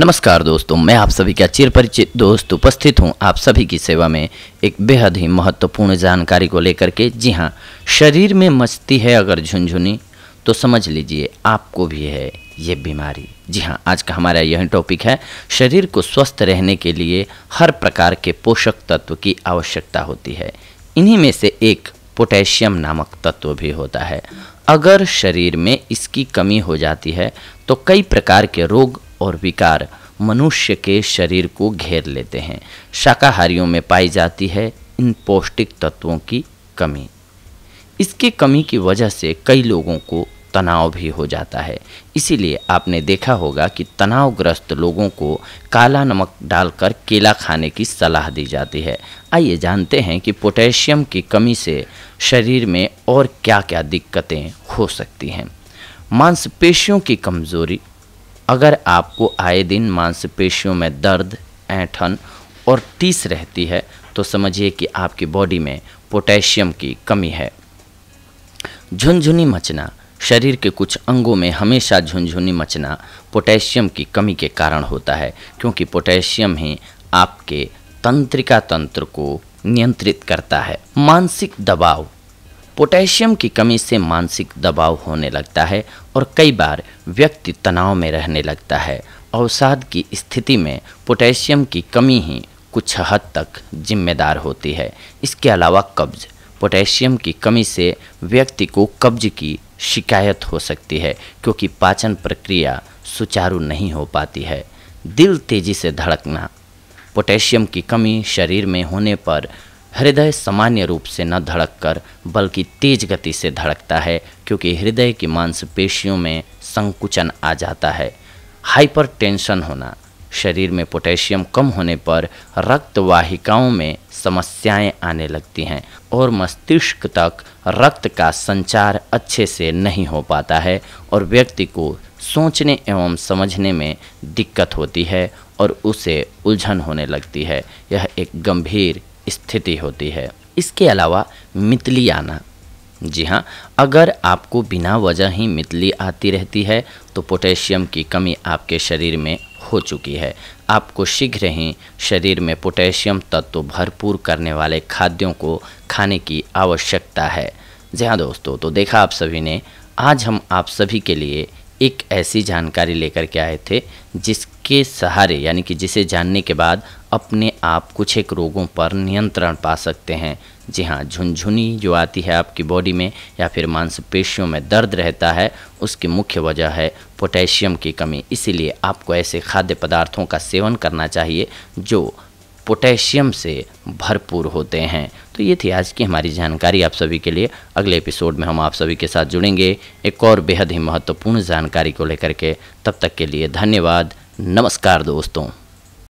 नमस्कार दोस्तों मैं आप सभी का चिर परिचित दोस्त उपस्थित हूं आप सभी की सेवा में एक बेहद ही महत्वपूर्ण जानकारी को लेकर के जी हां शरीर में मस्ती है अगर झुनझुनी तो समझ लीजिए आपको भी है ये बीमारी जी हाँ आज का हमारा यह टॉपिक है शरीर को स्वस्थ रहने के लिए हर प्रकार के पोषक तत्व की आवश्यकता होती है इन्हीं में से एक पोटेशियम नामक तत्व भी होता है अगर शरीर में इसकी कमी हो जाती है तो कई प्रकार के रोग और विकार मनुष्य के शरीर को घेर लेते हैं शाकाहारियों में पाई जाती है इन पौष्टिक तत्वों की कमी इसकी कमी की वजह से कई लोगों को तनाव भी हो जाता है इसीलिए आपने देखा होगा कि तनावग्रस्त लोगों को काला नमक डालकर केला खाने की सलाह दी जाती है आइए जानते हैं कि पोटेशियम की कमी से शरीर में और क्या क्या दिक्कतें हो सकती हैं मांसपेशियों की कमज़ोरी अगर आपको आए दिन मांसपेशियों में दर्द ऐठन और टीस रहती है तो समझिए कि आपकी बॉडी में पोटेशियम की कमी है झुनझुनी मचना शरीर के कुछ अंगों में हमेशा झुनझुनी मचना पोटेशियम की कमी के कारण होता है क्योंकि पोटेशियम ही आपके तंत्रिका तंत्र को नियंत्रित करता है मानसिक दबाव पोटेशियम की कमी से मानसिक दबाव होने लगता है और कई बार व्यक्ति तनाव में रहने लगता है अवसाद की स्थिति में पोटेशियम की कमी ही कुछ हद तक जिम्मेदार होती है इसके अलावा कब्ज पोटेशियम की कमी से व्यक्ति को कब्ज की शिकायत हो सकती है क्योंकि पाचन प्रक्रिया सुचारू नहीं हो पाती है दिल तेजी से धड़कना पोटेशियम की कमी शरीर में होने पर हृदय सामान्य रूप से न धड़क कर बल्कि तेज गति से धड़कता है क्योंकि हृदय की मांसपेशियों में संकुचन आ जाता है हाइपरटेंशन होना शरीर में पोटेशियम कम होने पर रक्त वाहिकाओं में समस्याएं आने लगती हैं और मस्तिष्क तक रक्त का संचार अच्छे से नहीं हो पाता है और व्यक्ति को सोचने एवं समझने में दिक्कत होती है और उसे उलझन होने लगती है यह एक गंभीर स्थिति होती है इसके अलावा मितली आना जी हाँ अगर आपको बिना वजह ही मितली आती रहती है तो पोटेशियम की कमी आपके शरीर में हो चुकी है आपको शीघ्र ही शरीर में पोटेशियम तत्व भरपूर करने वाले खाद्यों को खाने की आवश्यकता है जी हाँ दोस्तों तो देखा आप सभी ने आज हम आप सभी के लिए एक ऐसी जानकारी लेकर के आए थे जिसके सहारे यानी कि जिसे जानने के बाद अपने आप कुछ एक रोगों पर नियंत्रण पा सकते हैं जी हाँ झुनझुनी जो आती है आपकी बॉडी में या फिर मांसपेशियों में दर्द रहता है उसकी मुख्य वजह है पोटेशियम की कमी इसीलिए आपको ऐसे खाद्य पदार्थों का सेवन करना चाहिए जो पोटेशियम से भरपूर होते हैं तो ये थी आज की हमारी जानकारी आप सभी के लिए अगले एपिसोड में हम आप सभी के साथ जुड़ेंगे एक और बेहद ही महत्वपूर्ण जानकारी को लेकर के तब तक के लिए धन्यवाद नमस्कार दोस्तों